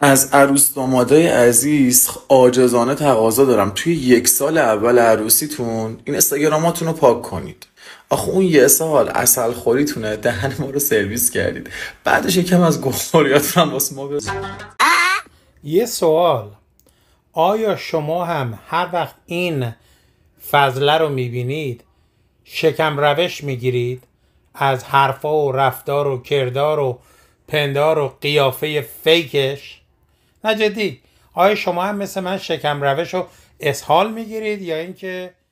از عروس دامادای عزیز عاجزانه تقاضا دارم توی یک سال اول عروسیتون این استگراماتون رو پاک کنید آخه اون یه سال اصل خوریتونه دهن ما رو سرویس کردید بعدش یکم از گفتاریاتون هم واسه ما یه سوال آیا شما هم هر وقت این فضله رو میبینید شکم روش میگیرید از حرفا و رفتار و کردار و پندار و قیافه فیکش نه جدی آیا شما هم مثل من شکم روش رو اسهال میگیرید یا اینکه